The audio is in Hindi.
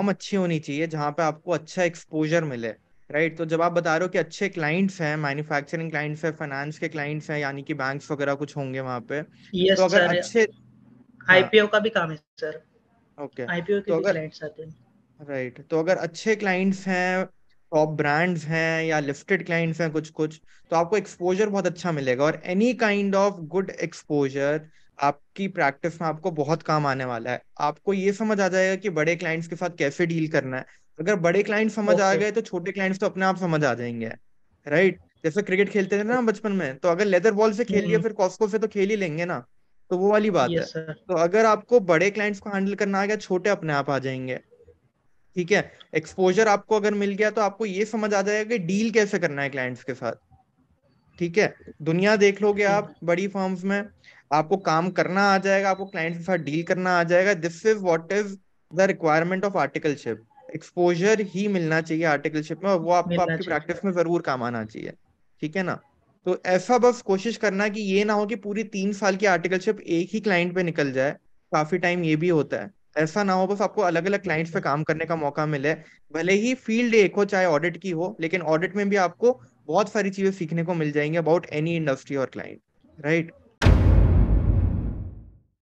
फॉर्म अच्छी होनी चाहिए जहां पे आपको अच्छा एक्सपोजर मिले राइट तो जब आप बता रहे हो कि अच्छे क्लाइंट्स हैं मैन्युफैक्चरिंग क्लाइंट्स हैं फाइनेंस के क्लाइंट्स हैं यानी कि बैंक्स वगैरह कुछ होंगे वहां पे yes, तो अगर sir, अच्छे आईपीओ हाँ। का भी काम है सर ओके आईपीओ के तो अगर, क्लाइंट्स आते हैं राइट तो अगर अच्छे क्लाइंट्स हैं टॉप ब्रांड्स हैं या लिफ्टेड क्लाइंट्स हैं कुछ कुछ तो आपको एक्सपोजर बहुत अच्छा मिलेगा और any kind of good exposure आपकी प्रैक्टिस में आपको बहुत काम आने वाला है आपको ये समझ आ जाएगा कि बड़े क्लाइंट्स के साथ कैसे डील करना है अगर बड़े क्लाइंट समझ okay. आ गए तो छोटे क्लाइंट्स तो अपने आप समझ आ जाएंगे राइट जैसे क्रिकेट खेलते थे ना बचपन में तो अगर लेदर बॉल से लिया हम्म। फिर कॉस्को से तो खेल ही लेंगे ना तो वो वाली बात yes, है sir. तो अगर आपको बड़े क्लाइंट्स को हैंडल करना आ गया छोटे अपने आप आ जाएंगे ठीक है एक्सपोजर आपको अगर मिल गया तो आपको ये समझ आ जाएगा कि डील कैसे करना है क्लाइंट्स के साथ ठीक है दुनिया देख लोगे आप बड़ी फॉर्म्स में आपको काम करना आ जाएगा आपको क्लाइंट के साथ डील करना आ जाएगा this is what is the requirement of articleship exposure ही मिलना चाहिए आर्टिकलशिप में और वो आपको आपकी प्रैक्टिस में जरूर काम आना चाहिए ठीक है ना तो ऐसा बस कोशिश करना कि ये ना हो कि पूरी तीन साल की आर्टिकलशिप एक ही क्लाइंट पे निकल जाए काफी टाइम ये भी होता है ऐसा ना हो बस आपको अलग अलग क्लाइंट्स पे काम करने का मौका मिले भले ही फील्ड एक हो चाहे ऑडिट की हो लेकिन ऑडिट में भी आपको बहुत सारी चीजें सीखने को मिल जाएंगी अबाउट एनी इंडस्ट्री और क्लाइंट राइट